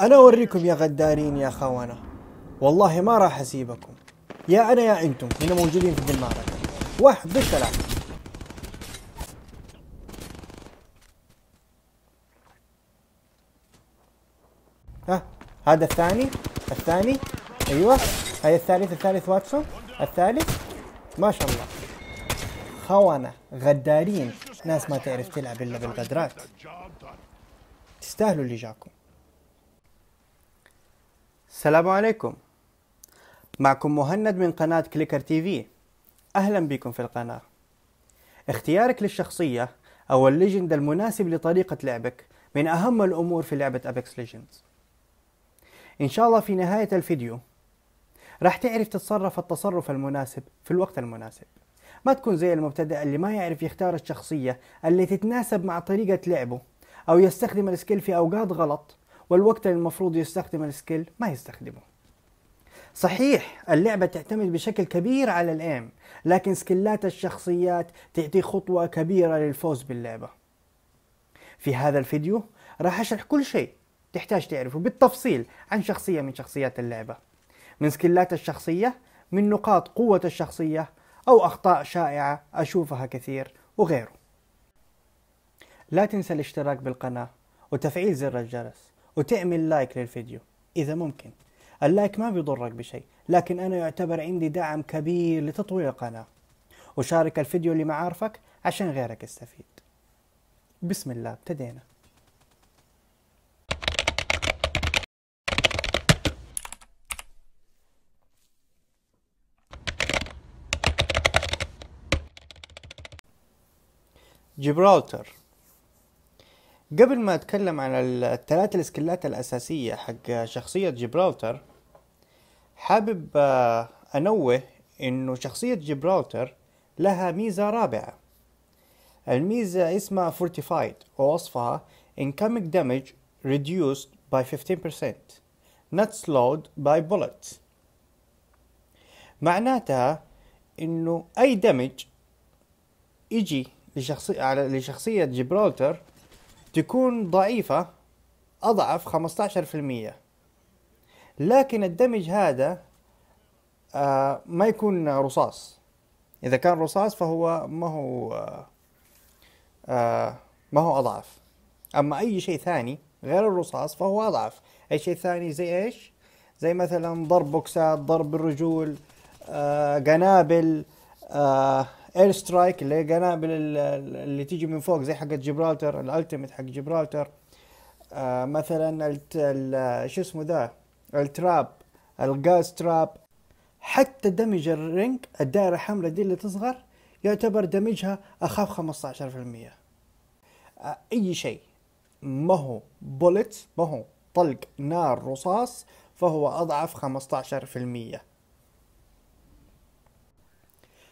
أنا أوريكم يا غدارين يا خونة والله ما راح أسيبكم يا أنا يا أنتم هنا موجودين في المعركة واحد ضد ثلاثة ها هذا الثاني الثاني أيوه هاي الثالث الثالث واتسون الثالث ما شاء الله خونة غدارين ناس ما تعرف تلعب إلا بالغدرات تستاهلوا اللي جاكم السلام عليكم معكم مهند من قناة كليكر تي في أهلا بكم في القناة اختيارك للشخصية أو الليجند المناسب لطريقة لعبك من أهم الأمور في لعبة أبيكس ليجندز إن شاء الله في نهاية الفيديو راح تعرف تتصرف التصرف المناسب في الوقت المناسب ما تكون زي المبتدئ اللي ما يعرف يختار الشخصية اللي تتناسب مع طريقة لعبه أو يستخدم السكيل في أوقات غلط والوقت اللي المفروض يستخدم السكيل ما يستخدمه صحيح اللعبة تعتمد بشكل كبير على الأيم لكن سكلات الشخصيات تعطي خطوة كبيرة للفوز باللعبة في هذا الفيديو راح أشرح كل شيء تحتاج تعرفه بالتفصيل عن شخصية من شخصيات اللعبة من سكلات الشخصية من نقاط قوة الشخصية أو أخطاء شائعة أشوفها كثير وغيره لا تنسى الاشتراك بالقناة وتفعيل زر الجرس وتعمل لايك للفيديو إذا ممكن اللايك ما بيضرك بشيء لكن أنا يعتبر عندي دعم كبير لتطوير القناة وشارك الفيديو لمعارفك عشان غيرك يستفيد بسم الله ابتدينا جبرالتر قبل ما اتكلم عن الثلاث الاسكلات الاساسيه حق شخصيه جبراوتر حابب آه، انوه انه شخصيه جبراوتر لها ميزه رابعه الميزه اسمها فورتيفايد ووصفها incoming damage reduced by 15% nuts load by بولت معناتها انه اي دمج يجي لشخصية على لشخصية جبرالتر تكون ضعيفة أضعف 15% لكن الدمج هذا آه، ما يكون رصاص إذا كان رصاص فهو ما هو آه، آه، ما هو أضعف أما أي شيء ثاني غير الرصاص فهو أضعف أي شيء ثاني زي إيش زي مثلا ضرب بوكسات ضرب الرجول قنابل اير سترايك اللي هي قنابل اللي تيجي من فوق زي حقت جبرالتر الالتيميت حق جبرالتر آه مثلا شو اسمه ذا التراب الغاز تراب حتى دمج الرينج الدائرة الحمراء دي اللي تصغر يعتبر دمجها اخف 15% آه أي شيء ما هو بولت ما هو طلق نار رصاص فهو أضعف 15%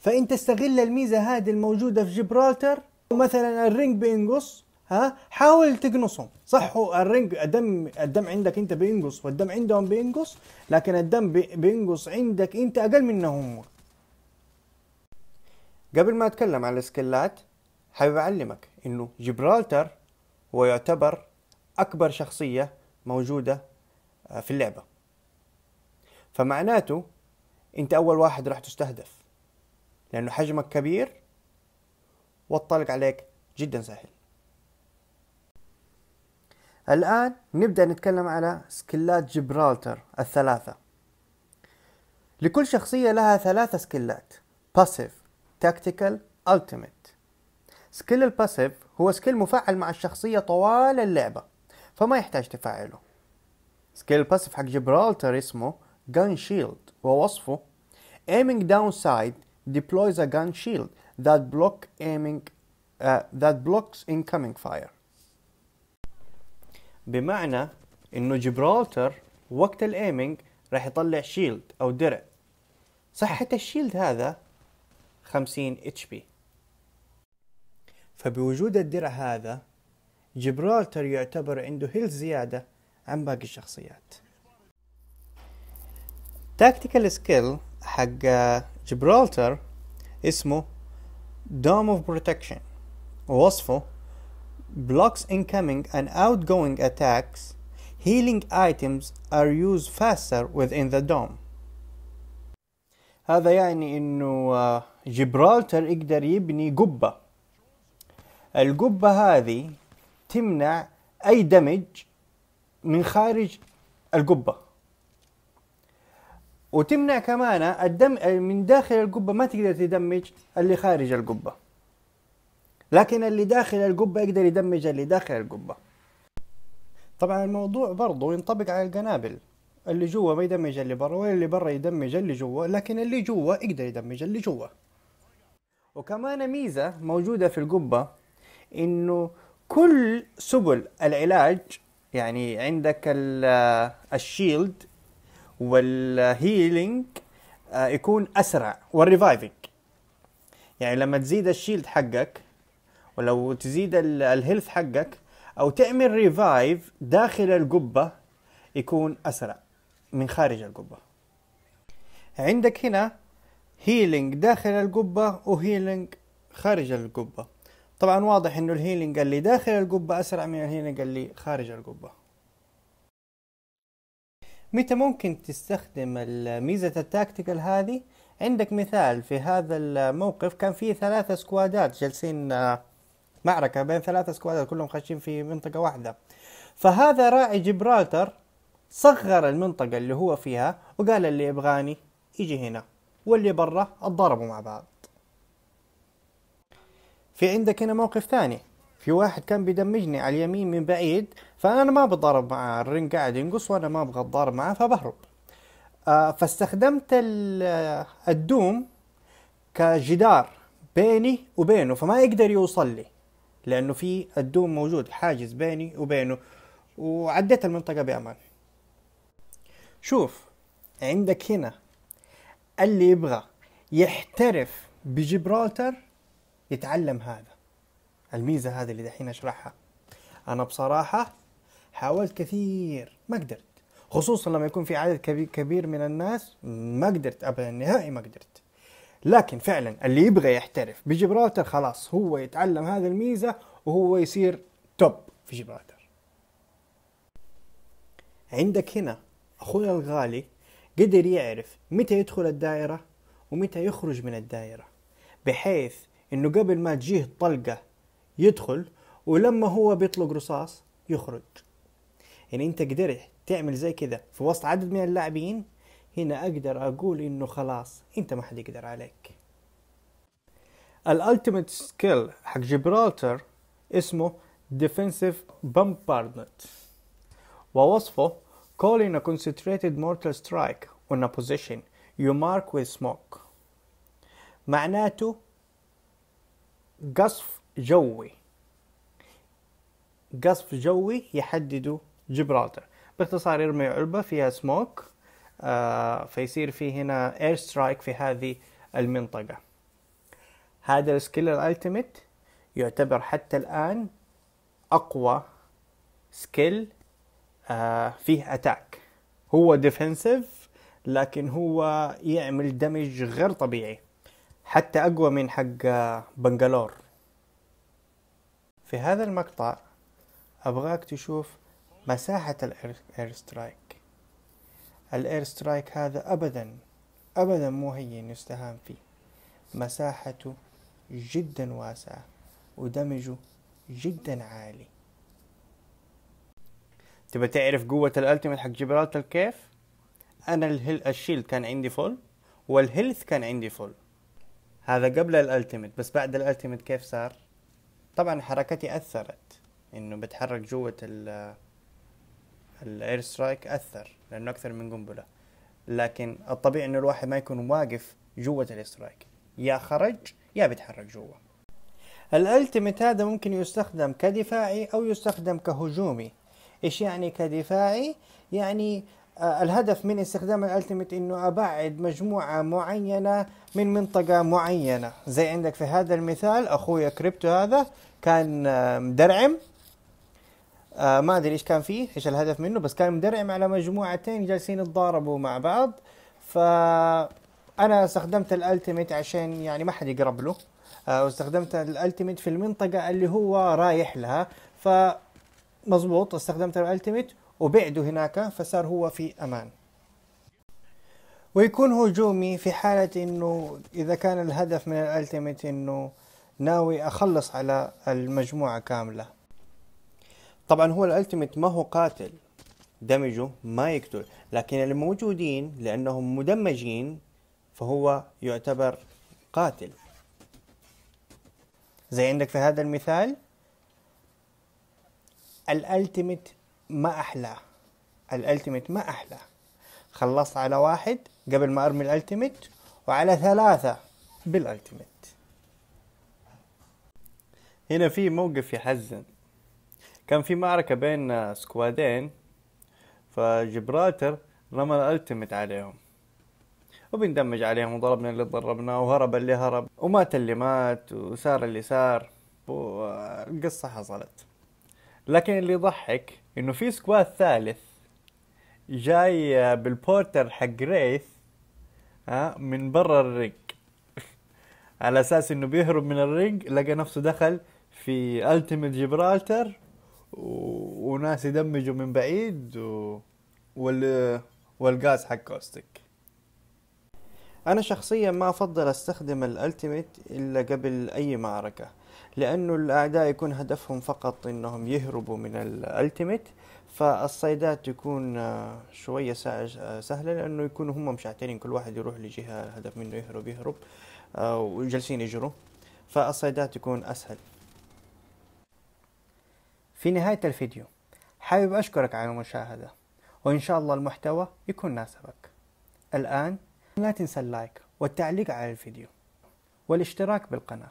فإن تستغل الميزة هذه الموجودة في جبرالتر مثلا الرنج بينقص ها حاول تقنصهم صح هو الرنج الدم الدم عندك انت بينقص والدم عندهم بينقص لكن الدم بينقص عندك انت اقل منهم قبل ما اتكلم على السكلات حابب اعلمك انه جبرالتر هو يعتبر اكبر شخصيه موجوده آه، في اللعبه فمعناته انت اول واحد راح تستهدف لأنه حجمك كبير والطلق عليك جدا سهل الآن نبدأ نتكلم على سكلات جبرالتر الثلاثة لكل شخصية لها ثلاثة سكلات باسيف تاكتيكال التيميت سكيل الباسيف هو سكيل مفعل مع الشخصية طوال اللعبة فما يحتاج تفعله سكيل الباسيف حق جبرالتر اسمه جان شيلد ووصفه aiming داون سايد deploys a gun shield that block aiming uh, that blocks incoming fire. بمعنى انه جبرالتر وقت الايمنج راح يطلع شيلد او درع صحة الشيلد هذا 50 اتش بي فبوجود الدرع هذا جبرالتر يعتبر عنده هيل زيادة عن باقي الشخصيات تاكتيكال سكيل حق جبرالتر اسمه Dome of Protection ووصفه blocks incoming and outgoing attacks healing items are used faster within the dome هذا يعني انه جبرالتر يقدر يبني قبة القبة هذه تمنع اي دمج من خارج القبة وتمنع كمان الدم من داخل القبة ما تقدر تدمج اللي خارج القبة لكن اللي داخل القبة يقدر يدمج اللي داخل القبة طبعا الموضوع برضه ينطبق على القنابل اللي جوا ما يدمج اللي برا ولا اللي برا يدمج اللي جوا لكن اللي جوا يقدر يدمج اللي جوا وكمان ميزة موجودة في القبة انه كل سبل العلاج يعني عندك آه، الشيلد والهيلينج آه، يكون اسرع والريفايفنج يعني لما تزيد الشيلد حقك ولو تزيد الهيلث حقك او تعمل ريفايف داخل القبه يكون اسرع من خارج القبه عندك هنا هيلينج داخل القبه وهيلينج خارج القبه طبعا واضح انه الهيلينج اللي داخل القبه اسرع من الهيلينج اللي خارج القبه متى ممكن تستخدم ميزة التاكتيكال هذه عندك مثال في هذا الموقف كان في ثلاثة سكوادات جالسين آه، معركة بين ثلاثة سكوادات كلهم خاشين في منطقة واحدة فهذا راعي جبرالتر صغر المنطقة اللي هو فيها وقال اللي يبغاني يجي هنا واللي برا اتضاربوا مع بعض في عندك هنا موقف ثاني في واحد كان بيدمجني على اليمين من بعيد فانا ما بتضارب معاه الرين قاعد ينقص وانا ما ابغى اتضارب معاه فبهرب آه، فاستخدمت آه، الدوم كجدار بيني وبينه فما يقدر يوصل لي لانه في الدوم موجود حاجز بيني وبينه وعديت المنطقه بامان شوف عندك هنا اللي يبغى يحترف بجبرالتر يتعلم هذا الميزه هذه اللي دحين اشرحها انا بصراحه حاولت كثير ما قدرت خصوصا لما يكون في عدد كبير من الناس ما قدرت ابدا نهائي ما قدرت لكن فعلا اللي يبغى يحترف بجبرالتر خلاص هو يتعلم هذه الميزه وهو يصير توب في جبرالتر عندك هنا اخونا الغالي قدر يعرف متى يدخل الدائره ومتى يخرج من الدائره بحيث انه قبل ما تجيه الطلقه يدخل ولما هو بيطلق رصاص يخرج يعني انت قدرت تعمل زي كذا في وسط عدد من اللاعبين هنا اقدر اقول انه خلاص انت ما حد يقدر عليك الالتيميت سكيل حق جبرالتر اسمه ديفنسيف بامباردنت ووصفه calling a concentrated mortal strike on a position you mark with smoke معناته قصف جوي قصف جوي يحدده جبرالتر باختصار يرمي علبة فيها سموك آه فيصير في هنا اير سترايك في هذه المنطقة هذا السكيل الالتيميت يعتبر حتى الآن أقوى سكيل آه فيه أتاك هو ديفنسيف لكن هو يعمل دمج غير طبيعي حتى أقوى من حق آه، بنجلور في هذا المقطع أبغاك تشوف مساحة الاير سترايك الاير سترايك هذا ابدا ابدا مو هين يستهان فيه مساحته جدا واسعة ودمجه جدا عالي تبى تعرف قوة الالتيميت حق جبرالتر كيف؟ انا الهيل الشيلد كان عندي فول والهيلث كان عندي فول هذا قبل الالتيميت بس بعد الالتيميت كيف صار؟ طبعا حركتي اثرت انه بتحرك جوة ال الاير سترايك اثر لانه اكثر من قنبله لكن الطبيعي انه الواحد ما يكون واقف جوه الاير سترايك يا خرج يا بيتحرك جوا الالتيميت هذا ممكن يستخدم كدفاعي او يستخدم كهجومي ايش يعني كدفاعي يعني آه، الهدف من استخدام الالتيميت انه ابعد مجموعه معينه من منطقه معينه زي عندك في هذا المثال اخويا كريبتو هذا كان آه، مدرعم آه ما ادري ايش كان فيه ايش الهدف منه بس كان مدرعم على مجموعتين جالسين يتضاربوا مع بعض ف انا استخدمت الالتيميت عشان يعني ما حد يقرب له آه واستخدمت الالتيميت في المنطقه اللي هو رايح لها ف مظبوط استخدمت الالتيميت وبعده هناك فصار هو في امان ويكون هجومي في حالة انه اذا كان الهدف من الالتيميت انه ناوي اخلص على المجموعة كاملة طبعا هو الالتيميت ما هو قاتل دمجه ما يقتل لكن الموجودين لانهم مدمجين فهو يعتبر قاتل زي عندك في هذا المثال الالتيميت ما احلى الالتيميت ما احلى خلصت على واحد قبل ما ارمي الالتيميت وعلى ثلاثة بالالتيميت هنا في موقف يحزن كان في معركة بين سكوادين فجبراتر رمى الالتيميت عليهم وبندمج عليهم وضربنا اللي ضربناه وهرب اللي هرب ومات اللي مات وسار اللي سار والقصة حصلت لكن اللي يضحك انه في سكواد ثالث جاي بالبورتر حق ريث ها من برا الرينج على اساس انه بيهرب من الرينج لقى نفسه دخل في التيمت جبرالتر و... وناس يدمجوا من بعيد و... وال... والغاز حق كوستك انا شخصيا ما افضل استخدم الالتيميت الا قبل اي معركه لانه الاعداء يكون هدفهم فقط انهم يهربوا من الالتيميت فالصيدات تكون شويه سهله لانه يكونوا هم مشعترين كل واحد يروح لجهه الهدف منه يهرب يهرب آه، وجالسين يجروا فالصيدات تكون اسهل في نهاية الفيديو حابب أشكرك على المشاهدة وإن شاء الله المحتوى يكون ناسبك الآن لا تنسى اللايك والتعليق على الفيديو والاشتراك بالقناة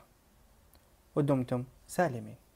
ودمتم سالمين